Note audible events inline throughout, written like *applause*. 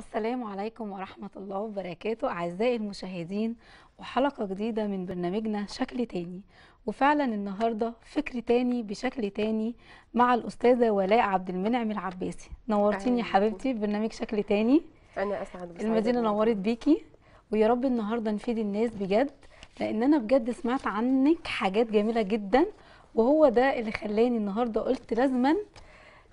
السلام عليكم ورحمة الله وبركاته أعزائي المشاهدين وحلقة جديدة من برنامجنا شكل تاني وفعلا النهاردة فكر تاني بشكل تاني مع الأستاذة ولاء عبد المنعم العباسي نورتيني يا حبيبتي برنامج شكل تاني أنا أسعد المدينة نورت بيكي ويا رب النهاردة نفيد الناس بجد لأن أنا بجد سمعت عنك حاجات جميلة جدا وهو ده اللي خلاني النهاردة قلت لازما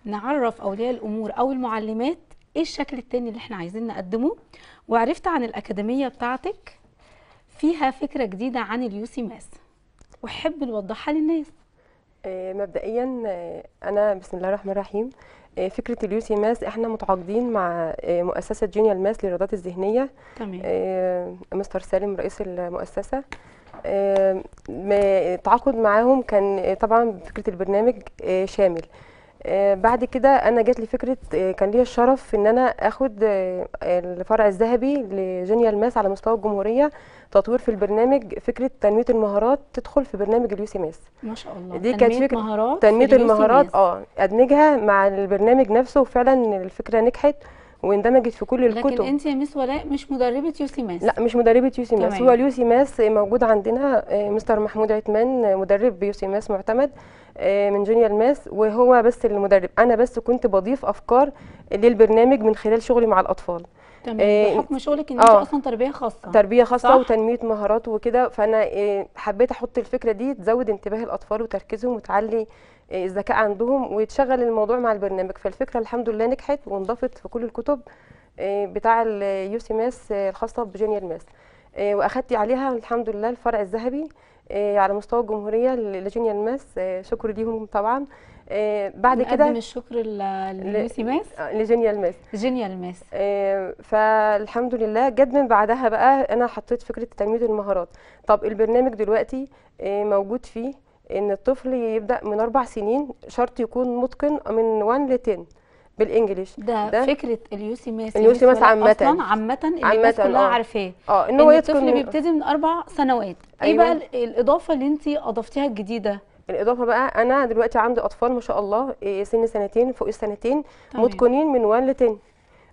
نعرف أولياء الأمور أو المعلمات ايه الشكل التاني اللي احنا عايزين نقدمه وعرفت عن الاكاديميه بتاعتك فيها فكره جديده عن اليوسي ماس وحب نوضحها للناس آه، مبدئيا آه، انا بسم الله الرحمن الرحيم آه، فكره اليوسي ماس احنا متعاقدين مع مؤسسه جونيال ماس للرياضات الذهنيه تمام مستر سالم رئيس المؤسسه التعاقد معاهم كان طبعا فكره البرنامج شامل آه، بعد كده انا جات لي فكره آه، كان ليا الشرف ان انا اخد آه، الفرع الذهبي لجينيا الماس على مستوى الجمهوريه تطوير في البرنامج فكره تنميه المهارات تدخل في برنامج اليو سي ماس ما شاء الله دي كانت فكره مهارات تنميه المهارات اه ادمجها مع البرنامج نفسه وفعلا الفكره نجحت واندمجت في كل الكتب لكن انت يا مس ولاء مش مدربه يوسي ماس لا مش مدربه يوسي ماس هو اليوسي ماس موجود عندنا آه، مستر محمود عثمان مدرب يوسي ماس معتمد آه، من جونيور ماس وهو بس المدرب انا بس كنت بضيف افكار للبرنامج من خلال شغلي مع الاطفال تمام آه، بحكم شغلك ان انت آه. اصلا تربيه خاصه تربيه خاصه وتنميه مهارات وكده فانا آه، حبيت احط الفكره دي تزود انتباه الاطفال وتركيزهم وتعلي الذكاء عندهم ويتشغل الموضوع مع البرنامج فالفكره الحمد لله نجحت وانضفت في كل الكتب بتاع اليو سي ماس الخاصه بجونيور ماس واخدت عليها الحمد لله الفرع الذهبي على مستوى الجمهوريه لجونيور ماس شكر ليهم طبعا آه، بعد كده نقدم الشكر لميسي ماس آه، لجينيا الماس جينيا الماس آه، فالحمد لله جد من بعدها بقى انا حطيت فكره تنميه المهارات طب البرنامج دلوقتي موجود فيه ان الطفل يبدا من اربع سنين شرط يكون متقن من 1 ل 10 بالانجلش ده, ده فكره اليوسي ماس اليوسي ماس عامه اصلا عامه الناس كلها عارفاه اه ان هو الطفل بيبتدي من اربع سنوات إيه أيوة. ايه بقى الاضافه اللي انت اضفتيها الجديده الاضافه بقى انا دلوقتي عندي اطفال ما شاء الله إيه، سن سنتين فوق السنتين متقنين من 1 ل 10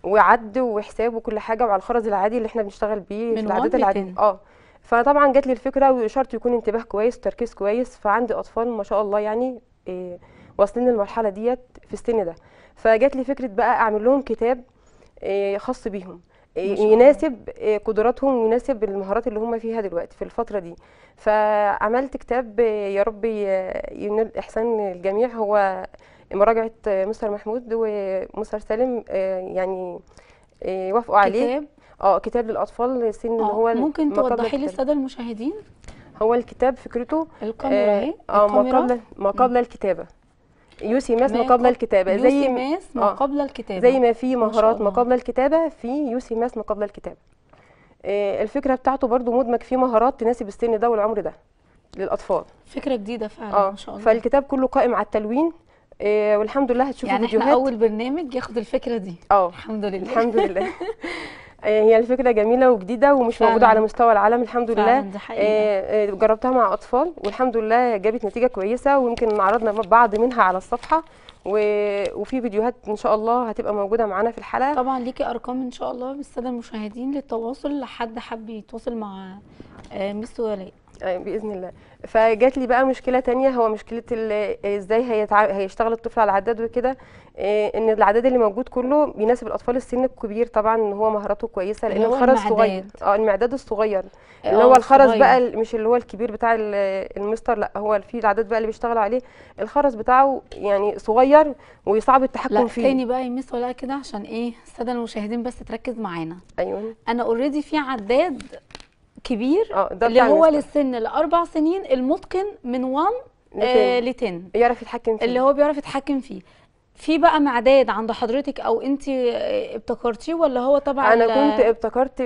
وعد وحساب وكل حاجه وعلى الخرز العادي اللي احنا بنشتغل بيه في العادات العاديه اه فطبعا جات لي الفكره وشرط يكون انتباه كويس تركيز كويس فعندي اطفال ما شاء الله يعني إيه واصلين للمرحله ديت في السن ده فجات لي فكره بقى اعمل لهم كتاب إيه خاص بيهم إيه يناسب إيه قدراتهم ويناسب المهارات اللي هم فيها دلوقتي في الفتره دي فعملت كتاب يا رب ينال احسان الجميع هو مراجعه مستر محمود ومستر سالم آه، يعني آه، وافقوا عليه كتاب اه كتاب للاطفال السن آه، اللي هو ممكن توضحي للساده المشاهدين هو الكتاب فكرته الكاميرا اهي آه ما قبل ما قبل الكتابه يوسي ماس ما قبل الكتابه زي سي ماس آه. ما قبل الكتابه زي ما في مهارات ما قبل الكتابه في يوسي ماس ما قبل الكتابه آه، الفكره بتاعته برضو مدمج فيه مهارات تناسب السن ده والعمر ده للاطفال فكره جديده فعلا آه. ما شاء الله فالكتاب كله قائم على التلوين آه، والحمد لله هتشوفوا يعني فيديوهات يعني اول برنامج ياخد الفكره دي اه الحمد لله الحمد لله *laughs* آه، هي الفكره جميله وجديده ومش فعلا. موجوده على مستوى العالم الحمد لله آه،, آه جربتها مع اطفال والحمد لله جابت نتيجه كويسه ويمكن عرضنا بعض منها على الصفحه و... وفي فيديوهات ان شاء الله هتبقى موجوده معانا في الحلقه طبعا ليكي ارقام ان شاء الله الساده المشاهدين للتواصل لحد حب يتواصل مع آه، ميس ولاء آه، باذن الله فجات لي بقى مشكله تانية هو مشكله ازاي هيتع... هيشتغل الطفل على العداد وكده آه، ان العداد اللي موجود كله بيناسب الاطفال السن الكبير طبعا ان هو مهاراته كويسه لان الخرز صغير اه المعداد الصغير آه، اللي هو الخرز صغير. بقى مش اللي هو الكبير بتاع المستر لا هو في العداد بقى اللي بيشتغلوا عليه الخرز بتاعه يعني صغير وصعب التحكم لا فيه لا تاني بقى يمس ولا كده عشان ايه الساده المشاهدين بس تركز معانا ايوه انا اوريدي في عداد كبير آه، ده اللي هو للسن الاربع سنين المتقن من 1 ل 10 آه، يعرف يتحكم فيه اللي هو بيعرف يتحكم فيه في بقى معداد عند حضرتك او انت آه، ابتكرتيه ولا هو طبعا انا كنت ابتكرت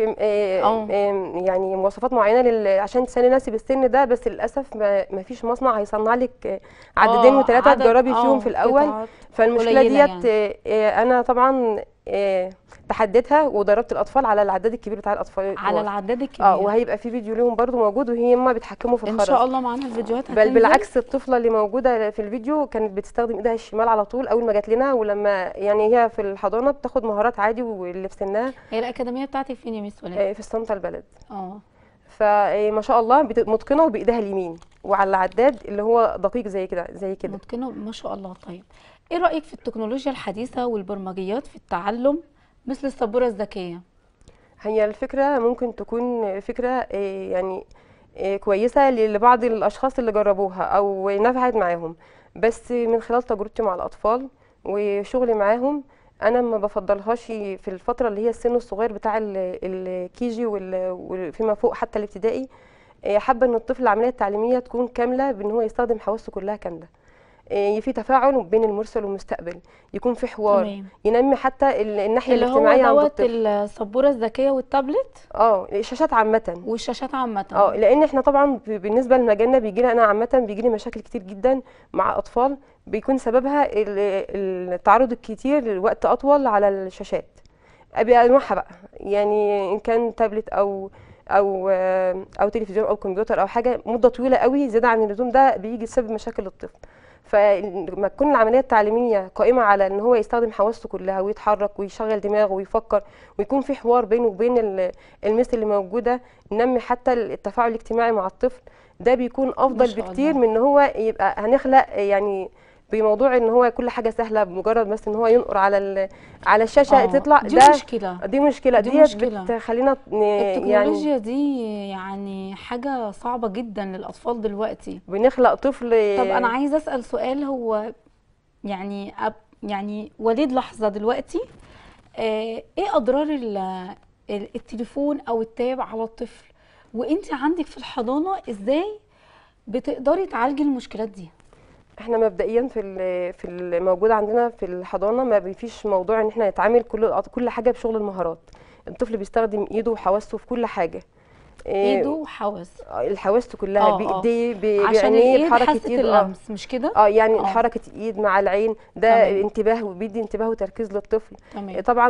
يعني مواصفات معينه عشان ناسي بالسن ده بس للاسف ما فيش مصنع هيصنع لك عددين وثلاثه تجربي فيهم في الاول فالمشكله ديت يعني. انا طبعا آه، تحديتها وضربت الاطفال على العداد الكبير بتاع الاطفال على العداد الكبير اه وهيبقى في فيديو ليهم برده موجود وهي وهما بيتحكموا في الخرز ان شاء الله معانا الفيديوهات بل بالعكس الطفله اللي موجوده في الفيديو كانت بتستخدم ايدها الشمال على طول اول ما جات لنا ولما يعني هي في الحضانه بتاخد مهارات عادي واللي في سنها هي الاكاديميه بتاعتي فين يا ميس ولاد؟ آه، في صنطه البلد اه فما شاء الله متقنه وبايدها اليمين وعلى العداد اللي هو دقيق زي كده زي كده متقنه ما شاء الله طيب ايه رايك في التكنولوجيا الحديثه والبرمجيات في التعلم مثل السبوره الذكيه هي الفكره ممكن تكون فكره إيه، يعني إيه، كويسه لبعض الاشخاص اللي جربوها او نفعت معاهم بس من خلال تجربتي مع الاطفال وشغلي معاهم انا ما بفضلهاش في الفتره اللي هي السن الصغير بتاع الكي جي وفيما فوق حتى الابتدائي آه، حابه ان الطفل العمليه التعليميه تكون كامله بان هو يستخدم حواسه كلها كامله آه، في تفاعل بين المرسل والمستقبل يكون في حوار تمام. ينمي حتى الناحيه اللي الاجتماعيه عند الطفل هو السبوره الذكيه والتابلت اه الشاشات عامه والشاشات عامه اه لان احنا طبعا بالنسبه لمجالنا بيجي لنا انا عامه بيجي لي مشاكل كتير جدا مع اطفال بيكون سببها التعرض الكتير لوقت اطول على الشاشات بانواعها بقى يعني ان كان تابلت او او آه، او تلفزيون او كمبيوتر او حاجه مده طويله قوي زياده عن اللزوم ده بيجي سبب مشاكل للطفل فلما تكون العمليه التعليميه قائمه على ان هو يستخدم حواسه كلها ويتحرك ويشغل دماغه ويفكر ويكون في حوار بينه وبين المثل اللي موجوده ننمي حتى التفاعل الاجتماعي مع الطفل ده بيكون افضل بكتير من ان هو يبقى هنخلق يعني بموضوع ان هو كل حاجه سهله بمجرد بس ان هو ينقر على على الشاشه آه تطلع دي ده مشكله دي مشكله دي, دي مشكله يعني التكنولوجيا دي يعني حاجه صعبه جدا للاطفال دلوقتي بنخلق طفل طب انا عايزه اسال سؤال هو يعني أب يعني وليد لحظه دلوقتي آه، ايه اضرار التليفون او التاب على الطفل وانت عندك في الحضانه ازاي بتقدري تعالجي المشكلات دي احنا مبدئيا في في الموجود عندنا في الحضانه ما فيش موضوع ان احنا نتعامل كل كل حاجه بشغل المهارات الطفل بيستخدم ايده وحواسه في كل حاجه إيه، ايده وحواس آه، الحواس كلها آه، بايديه آه. بعينيه بحركه ايد اللمس مش كده اه يعني أوه. حركه ايد مع العين ده تمام. انتباه وبيدي انتباه وتركيز للطفل تمام. طبعا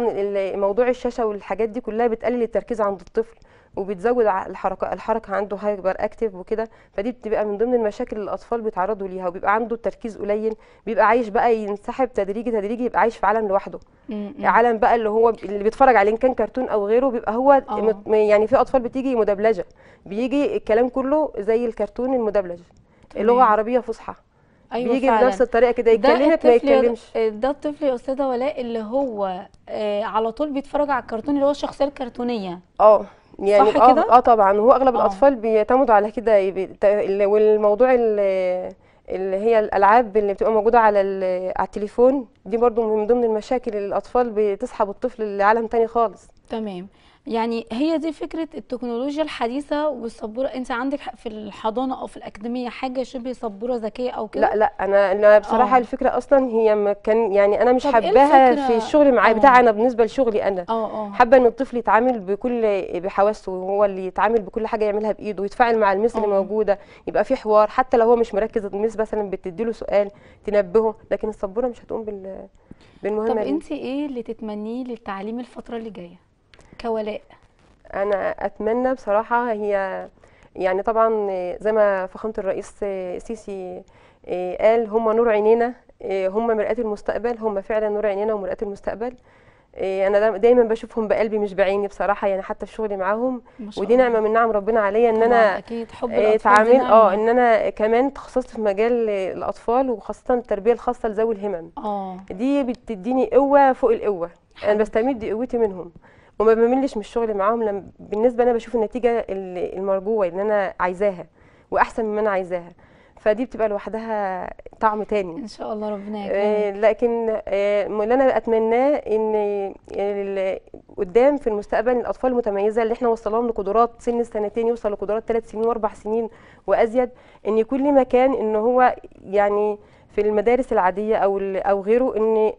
موضوع الشاشه والحاجات دي كلها بتقلل التركيز عند الطفل وبتزود الحركه الحركه عنده هايبر اكتيف وكده فدي بتبقى من ضمن المشاكل اللي الاطفال بيتعرضوا ليها وبيبقى عنده تركيز قليل بيبقى عايش بقى ينسحب تدريجي تدريجي يبقى عايش في عالم لوحده عالم بقى اللي هو اللي بيتفرج عليه ان كان كرتون او غيره بيبقى هو أوه. يعني في اطفال بتيجي مدبلجه بيجي الكلام كله زي الكرتون المدبلج اللغه عربيه فصحى أيوة بيجي فعلا. بنفس الطريقه كده يكلمك ما يتكلمش ده الطفل يا استاذه ولاء اللي هو آه على طول بيتفرج على الكرتون اللي هو الشخصيه الكرتونيه اه يعني صح آه، كده؟ اه طبعا هو اغلب آه. الاطفال بيعتمدوا على كده والموضوع اللي هي الالعاب اللي بتبقى موجوده على على التليفون دي برضو من ضمن المشاكل اللي الاطفال بتسحب الطفل لعالم تاني خالص تمام يعني هي دي فكره التكنولوجيا الحديثه والسبوره انت عندك في الحضانه او في الاكاديميه حاجه شبه سبوره ذكيه او كده لا لا انا انا بصراحه أوه. الفكره اصلا هي ما كان يعني انا مش إيه حباها إيه في الشغل معايا آه. بتاع انا بالنسبه لشغلي انا آه، آه. حابه ان الطفل يتعامل بكل بحواسه وهو اللي يتعامل بكل حاجه يعملها بايده ويتفاعل مع المس اللي موجوده يبقى في حوار حتى لو هو مش مركز المس مثلا بتدي له سؤال تنبهه لكن السبوره مش هتقوم بال بالمهمه طب انت ايه اللي تتمنيه للتعليم الفتره اللي جايه كولاء انا اتمنى بصراحه هي يعني طبعا زي ما فخامه الرئيس السيسي آه، قال هم نور عينينا آه، هم مرآة المستقبل هم فعلا نور عينينا ومرآة المستقبل آه، انا دايما بشوفهم بقلبي مش بعيني بصراحه يعني حتى في شغلي معاهم ودي نعمه من نعم ربنا عليا ان انا اكيد حب الاطفال اه يعني. ان انا كمان تخصصت في مجال الاطفال وخاصه التربيه الخاصه لذوي الهمم اه دي بتديني قوه فوق القوه انا بستمد قوتي منهم وما بملش من الشغل معاهم لما بالنسبه انا بشوف النتيجه المرجوه اللي انا عايزاها واحسن مما انا عايزاها فدي بتبقى لوحدها طعم تاني ان شاء الله ربنا آه، يكرمك لكن آه، اللي انا اتمناه ان قدام في المستقبل الاطفال المتميزه اللي احنا وصلناهم لقدرات سن السنتين يوصل لقدرات ثلاث سنين واربع سنين وازيد ان يكون لي مكان ان هو يعني في المدارس العاديه او او غيره ان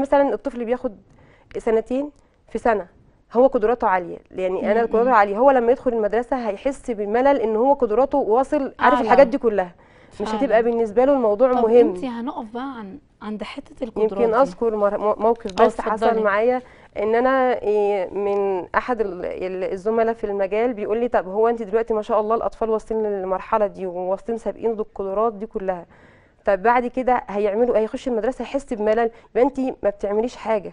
مثلا الطفل بياخد سنتين في سنه هو قدراته عاليه يعني انا قدراته عاليه هو لما يدخل المدرسه هيحس بالملل ان هو قدراته واصل عارف الحاجات دي كلها مش هتبقى بالنسبه له الموضوع طب مهم انت هنقف بقى عن عند حته القدرات يمكن اذكر موقف بس حصل معايا ان انا إيه، من احد الزملاء في المجال بيقول لي طب هو انت دلوقتي ما شاء الله الاطفال واصلين للمرحله دي وواصلين سابقين القدرات دي كلها طب بعد كده هيعملوا إيه؟ هيخش المدرسه يحس بملل يبقى انت ما بتعمليش حاجه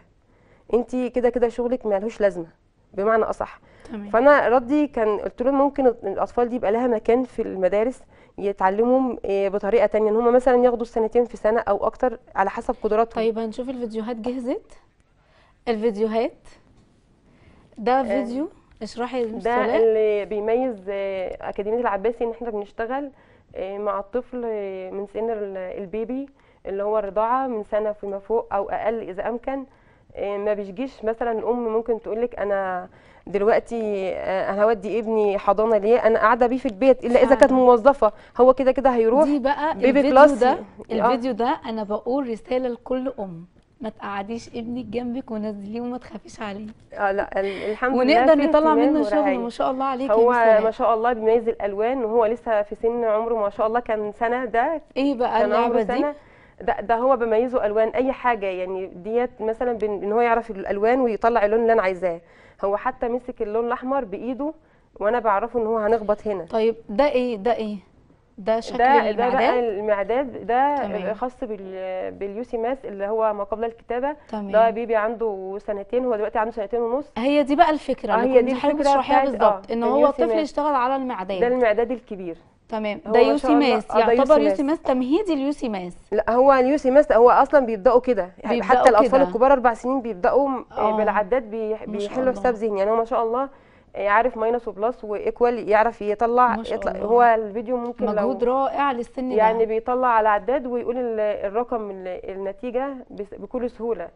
انت كده كده شغلك لهوش لازمه بمعنى اصح تمام. فانا ردي كان قلت لهم ممكن الاطفال دي يبقى لها مكان في المدارس يتعلموا آه، بطريقه تانية ان هم مثلا ياخدوا السنتين في سنه او اكتر على حسب قدراتهم طيب هنشوف الفيديوهات جهزت الفيديوهات ده آه، فيديو اشرحي المصطلح ده اللي بيميز آه، اكاديميه العباسي ان احنا بنشتغل مع الطفل من سن البيبي اللي هو الرضاعه من سنه فيما فوق او اقل اذا امكن آه، ما بيجيش مثلا ام ممكن تقول لك انا دلوقتي آه، انا هودي ابني حضانه ليه انا قاعده بيه في البيت الا اذا كانت موظفه هو كده كده هيروح دي بقى بيبي الفيديو بلاسي. ده آه. الفيديو ده انا بقول رساله لكل ام ما تقعديش ابنك جنبك ونزليه وما تخافيش عليه اه لا الحمد لله ونقدر نطلع منه شغل ما شاء الله عليكي هو ما شاء الله بيميز الالوان وهو لسه في سن عمره ما شاء الله كان سنه ده ايه بقى اللعبه دي ده, ده هو بميزه الوان اي حاجه يعني ديت مثلا ان هو يعرف الالوان ويطلع اللون اللي انا عايزاه هو حتى مسك اللون الاحمر بايده وانا بعرفه ان هو هنخبط هنا طيب ده ايه ده ايه ده شكل ده المعداد ده المعداد ده تمام. خاص باليوسي ماس اللي هو ما قبل الكتابه تمام. ده بيبي عنده سنتين هو دلوقتي عنده سنتين ونص هي دي بقى الفكره آه، اللي كنت حضرتك اشرحها بالظبط آه، ان هو الطفل يشتغل على المعداد ده المعداد الكبير تمام آه، ده يو سي ماس يعتبر يو سي ماس تمهيدي ليو سي ماس لا هو اليو سي ماس هو اصلا بيبداوا كده يعني بيبدأوا حتى الاطفال الكبار اربع سنين بيبداوا آه، آه. بالعداد بيحلوا حساب ذهني يعني هو ما شاء الله يعرف ماينس وبلس وايكوال يعرف يطلع يطلع هو الفيديو ممكن مجهود لو رائع للسن يعني ده. بيطلع على عداد ويقول الرقم النتيجه بكل سهوله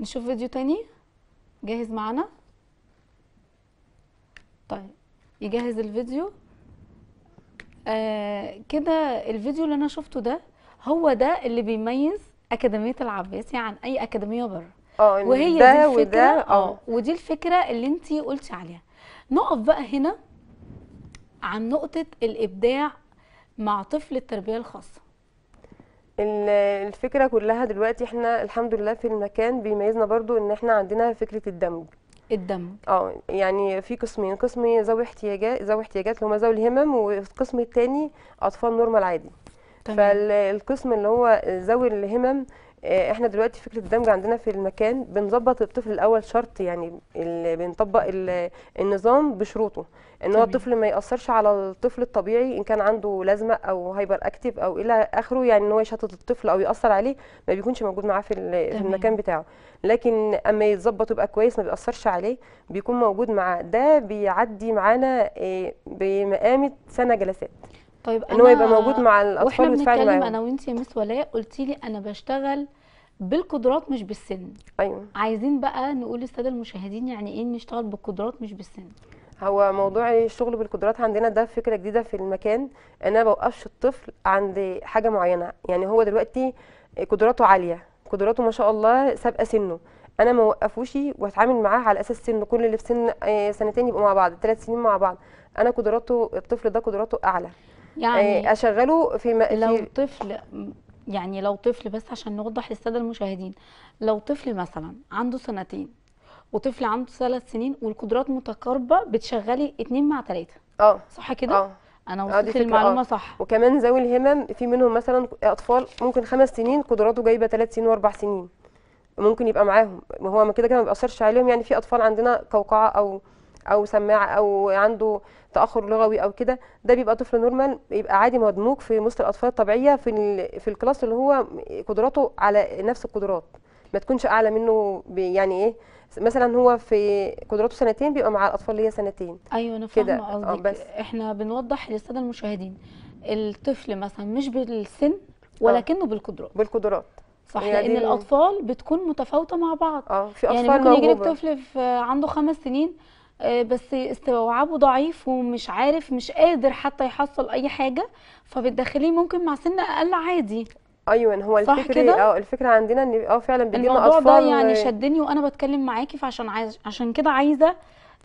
نشوف فيديو تاني جاهز معانا طيب يجهز الفيديو آه كده الفيديو اللي انا شفته ده هو ده اللي بيميز اكاديميه العباسي يعني عن اي اكاديميه بره آه، وهي ده دي آه. اه ودي الفكره اللي انت قلتي عليها نقف بقى هنا عن نقطه الابداع مع طفل التربيه الخاصه الفكره كلها دلوقتي احنا الحمد لله في المكان بيميزنا برضو ان احنا عندنا فكره الدمج الدم اه يعني في قسمين قسم ذوي احتياجات ذوي احتياجات اللي هم ذوي الهمم والقسم الثاني اطفال نورمال عادي تمام. فالقسم اللي هو ذوي الهمم آه، احنا دلوقتي فكره الدمج عندنا في المكان بنظبط الطفل الاول شرط يعني بنطبق النظام بشروطه ان هو الطفل ما ياثرش على الطفل الطبيعي ان كان عنده لازمه او هايبر اكتيف او الى اخره يعني ان هو يشتت الطفل او ياثر عليه ما بيكونش موجود معاه في, تمام. المكان بتاعه لكن اما يتظبط ويبقى كويس ما بياثرش عليه بيكون موجود معاه ده بيعدي معانا آه، بمقامه سنه جلسات طيب ان هو يبقى موجود مع الاطفال ويتفاعل معاهم انا وانت يا مس ولاء قلتي لي انا بشتغل بالقدرات مش بالسن ايوه عايزين بقى نقول للساده المشاهدين يعني ايه نشتغل بالقدرات مش بالسن هو موضوع الشغل بالقدرات عندنا ده فكره جديده في المكان انا ما بوقفش الطفل عند حاجه معينه يعني هو دلوقتي قدراته عاليه قدراته ما شاء الله سابقه سنه انا ما وقفوش واتعامل معاه على اساس سنه كل اللي في سن آه، سنتين يبقوا مع بعض ثلاث سنين مع بعض انا قدراته الطفل ده قدراته اعلى يعني آه، اشغله في, في لو طفل يعني لو طفل بس عشان نوضح للساده المشاهدين لو طفل مثلا عنده سنتين وطفل عنده ثلاث سنين والقدرات متقاربه بتشغلي اتنين مع ثلاثه اه صح كده؟ اه انا آه، وصلت للمعلومه آه. صح وكمان ذوي الهمم في منهم مثلا اطفال ممكن خمس سنين قدراته جايبه ثلاث سنين واربع سنين ممكن يبقى معاهم هو كده كده ما بيأثرش عليهم يعني في اطفال عندنا قوقعه او او سماعه او عنده تاخر لغوي او كده ده بيبقى طفل نورمال يبقى عادي مدموج في مستر الاطفال الطبيعيه في في الكلاس اللي هو قدراته على نفس القدرات ما تكونش اعلى منه يعني ايه مثلا هو في قدراته سنتين بيبقى مع الاطفال اللي هي سنتين ايوه انا فاهمه آه، قصدك بس احنا بنوضح للساده المشاهدين الطفل مثلا مش بالسن ولكنه آه. بالقدرات بالقدرات صح يعني لان الاطفال بتكون متفاوته مع بعض اه في يعني اطفال يعني ممكن يجي لك طفل عنده خمس سنين آه، بس استوعابه ضعيف ومش عارف مش قادر حتى يحصل اي حاجه فبتدخليه ممكن مع سن اقل عادي ايوه هو الفكره اه الفكره عندنا ان اه فعلا بيجي لنا اطفال الموضوع ده يعني شدني وانا بتكلم معاكي فعشان عايز عشان كده عايزه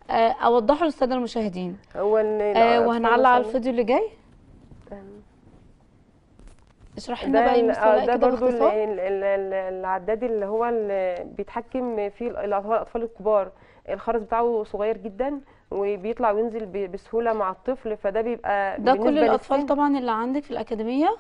آه، اوضحه للساده المشاهدين هو آه وهنعلق على الفيديو اللي جاي اشرح لنا بقى المستوى آه، ده برضو العداد اللي هو اللي بيتحكم فيه الاطفال الكبار الخرز بتاعه صغير جدا وبيطلع وينزل بسهوله مع الطفل فده بيبقى ده كل الاطفال طبعا اللي عندك في الاكاديميه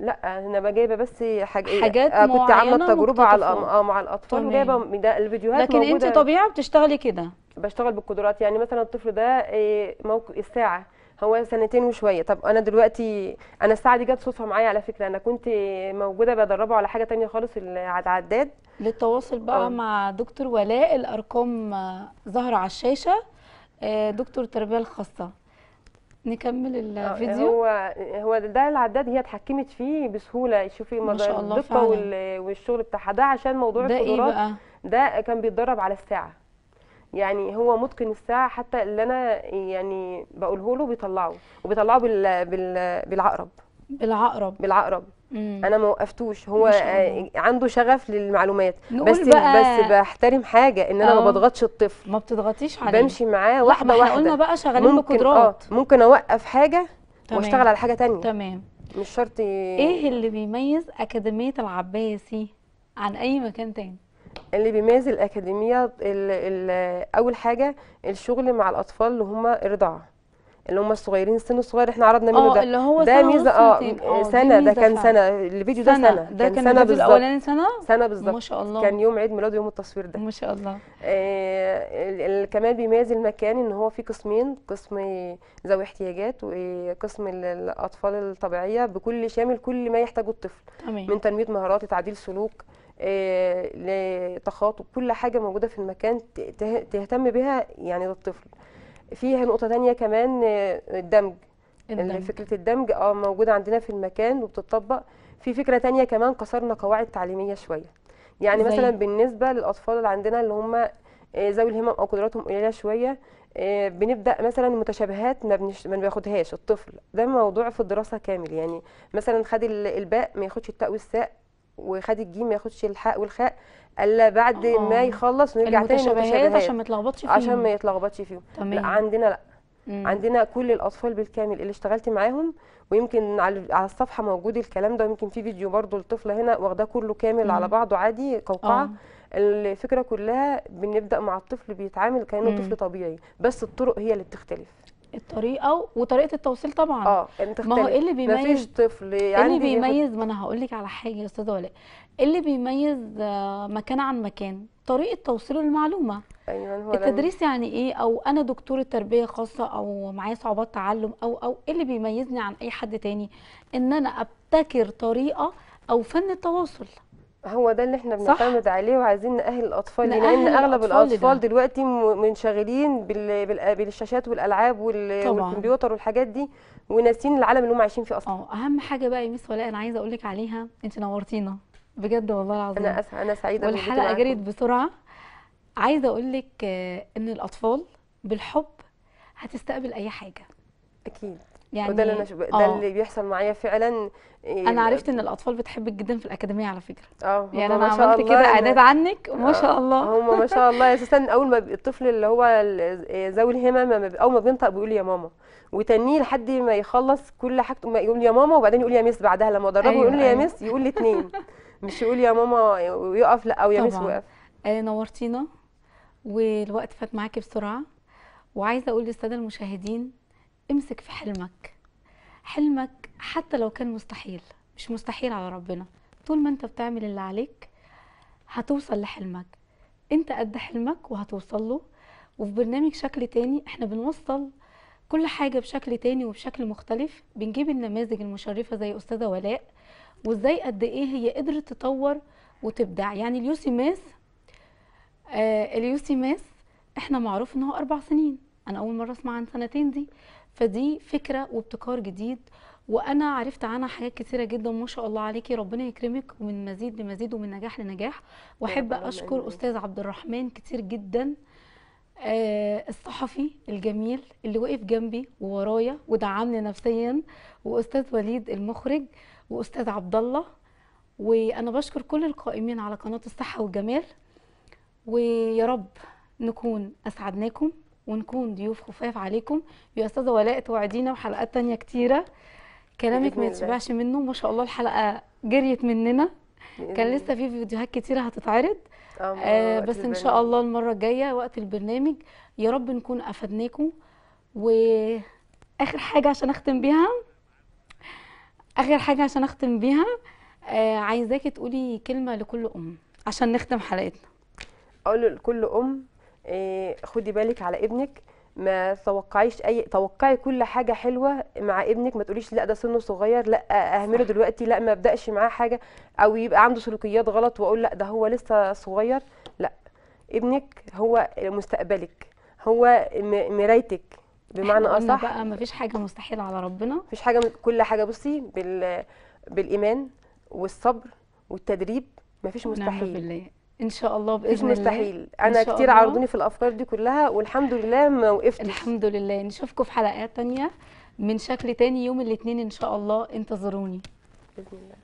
لا انا جايبه بس حاج... حاجات آه كنت عامله تجربه على اه مع الاطفال وجايبه ده الفيديوهات لكن موجودة انت طبيعه بتشتغلي كده بشتغل بالقدرات يعني مثلا الطفل ده إيه، موقف الساعه هو سنتين وشويه طب انا دلوقتي انا الساعه دي جت صدفه معايا على فكره انا كنت موجوده بدربه على حاجه تانية خالص العداد للتواصل بقى أوه. مع دكتور ولاء الارقام آه، ظهر على الشاشه آه، دكتور التربيه الخاصه نكمل الفيديو آه، هو هو ده العداد هي اتحكمت فيه بسهوله شوفي الدقه والشغل بتاعها ده عشان موضوع القدرات ده, إيه بقى؟ ده كان بيتدرب على الساعه يعني هو متقن الساعه حتى اللي انا يعني بقوله له بيطلعه وبيطلعه بال... بال... بالعقرب بالعقرب بالعقرب مم. انا ما وقفتوش هو آه، عنده شغف للمعلومات بس بقى بس بحترم حاجه ان انا أوه. ما آه. بضغطش الطفل ما بتضغطيش عليه بمشي معاه واحده واحده قلنا بقى شغالين بقدرات اه ممكن اوقف حاجه واشتغل على حاجه تانية تمام مش شرط ايه اللي بيميز اكاديميه العباسي عن اي مكان تاني اللي بيميز الاكاديميه الـ الـ اول حاجه الشغل مع الاطفال اللي هم الرضاعه اللي هم الصغيرين السن الصغير احنا عرضنا منه آه، ده اللي هو ده ميزه اه, آه، سنه ده كان سنه الفيديو ده سنه ده كان, كان سنه بالظبط الاولاني سنه سنه بالظبط ما شاء الله كان يوم عيد ميلاده يوم التصوير ده ما شاء الله آه كمان بيميز المكان ان هو في قسمين قسم ذوي احتياجات وقسم الاطفال الطبيعيه بكل شامل كل ما يحتاجه الطفل تمام. من تنميه مهارات تعديل سلوك آه، لتخاطب كل حاجه موجوده في المكان تهتم بها يعني للطفل فيها نقطه تانية كمان آه، الدمج الدمج. فكره الدمج اه موجوده عندنا في المكان وبتطبق في فكره تانية كمان كسرنا قواعد تعليميه شويه يعني زي. مثلا بالنسبه للاطفال اللي عندنا اللي هم آه، ذوي الهمم او قدراتهم قليله شويه بنبدا مثلا متشابهات ما, بنش... ما بياخدهاش الطفل ده موضوع في الدراسه كامل يعني مثلا خد الباء ما ياخدش التاء والساء وخد الجيم ما ياخدش الحاء والخاء الا بعد أوه. ما يخلص ويرجع تاني للمتشابهات عشان ما يتلخبطش فيهم عشان ما يتلخبطش فيهم تمام. لا عندنا لا مم. عندنا كل الاطفال بالكامل اللي اشتغلت معاهم ويمكن على الصفحه موجود الكلام ده ويمكن في فيديو برده لطفله هنا واخداه كله كامل مم. على بعضه عادي قوقعه آه. الفكره كلها بنبدا مع الطفل بيتعامل كانه طفل طبيعي بس الطرق هي اللي بتختلف الطريقه وطريقه التوصيل طبعا اه ما هو ايه اللي بيميز مفيش طفل يعني اللي بيميز ما انا هقول لك على حاجه يا استاذه إيه ولاء اللي بيميز آه، مكان عن مكان طريقه توصيل المعلومه ايوه هو التدريس يعني ايه او انا دكتوره تربيه خاصه او معايا صعوبات تعلم او او ايه اللي بيميزني عن اي حد تاني ان انا ابتكر طريقه او فن التواصل هو ده اللي احنا بنعتمد عليه وعايزين نأهل الأطفال لأن أغلب الأطفال, الأطفال دلوقتي منشغلين بالشاشات والألعاب والكمبيوتر والحاجات دي وناسين العالم اللي هم عايشين فيه أصلا اه أهم حاجة بقى يا ميس ولاء أنا عايزة أقول لك عليها أنت نورتينا بجد والله العظيم أنا أسعى أنا سعيدة والحلقة جريت بسرعة عايزة أقول لك آه، إن الأطفال بالحب هتستقبل أي حاجة أكيد يعني وده اللي أنا ش... ده آه. اللي بيحصل معايا فعلا إيه، انا عرفت ان الاطفال بتحبك جدا في الاكاديميه على فكره اه يعني انا عملت كده يعني. اعداد عنك ما آه، شاء الله هم ما شاء الله اساسا اول ما الطفل اللي هو إيه، ذوي الهمم اول ما بينطق بيقول يا ماما وتنيه لحد ما يخلص كل حاجته يقول يا ماما وبعدين يقول يا ميس بعدها لما ادربه أيوة يقول لي أيوة. يا ميس يقول لي مش يقول يا ماما ويقف لا او يا ميس وقف آه، نورتينا والوقت فات معاكي بسرعه وعايزه اقول للساده المشاهدين امسك في حلمك حلمك حتى لو كان مستحيل مش مستحيل على ربنا طول ما انت بتعمل اللي عليك هتوصل لحلمك انت قد حلمك وهتوصل له وفي برنامج شكل تاني احنا بنوصل كل حاجة بشكل تاني وبشكل مختلف بنجيب النماذج المشرفة زي أستاذة ولاء وازاي قد ايه هي قدرت تطور وتبدع يعني اليوسي ماس آه اليوسي ماس احنا معروف ان هو اربع سنين انا اول مرة اسمع عن سنتين دي فدي فكره وابتكار جديد وانا عرفت عنها حاجات كتيره جدا ما شاء الله عليكي ربنا يكرمك ومن مزيد لمزيد ومن نجاح لنجاح واحب اشكر استاذ عبد الرحمن كتير جدا آه الصحفي الجميل اللي وقف جنبي وورايا ودعمني نفسيا واستاذ وليد المخرج واستاذ عبد الله وانا بشكر كل القائمين على قناه الصحه والجمال ويا رب نكون اسعدناكم ونكون ضيوف خفاف عليكم يا استاذه ولاء توعدينا وحلقات تانية كتيره كلامك ما يتشبعش منه ما شاء الله الحلقه جريت مننا كان لسه في فيديوهات كتيره هتتعرض آه, آه، بس ان شاء الله المره الجايه وقت البرنامج يا رب نكون افدناكم واخر حاجه عشان اختم بيها اخر حاجه عشان اختم بيها آه عايزاكي تقولي كلمه لكل ام عشان نختم حلقتنا اقول لكل ام إيه، خدي بالك على ابنك ما توقعيش اي توقعي كل حاجه حلوه مع ابنك ما تقوليش لا ده سنه صغير لا اهمله دلوقتي لا ما ابداش معاه حاجه او يبقى عنده سلوكيات غلط واقول لا ده هو لسه صغير لا ابنك هو مستقبلك هو مرايتك بمعنى اصح بقى ما فيش حاجه مستحيله على ربنا مفيش حاجه كل حاجه بصي بال بالايمان والصبر والتدريب ما فيش نعم مستحيل ان شاء الله باذن الله مستحيل انا كتير عرضوني في الافكار دي كلها والحمد لله ما وقفتش الحمد لله نشوفكم في حلقات تانية من شكل تاني يوم الاثنين ان شاء الله انتظروني باذن الله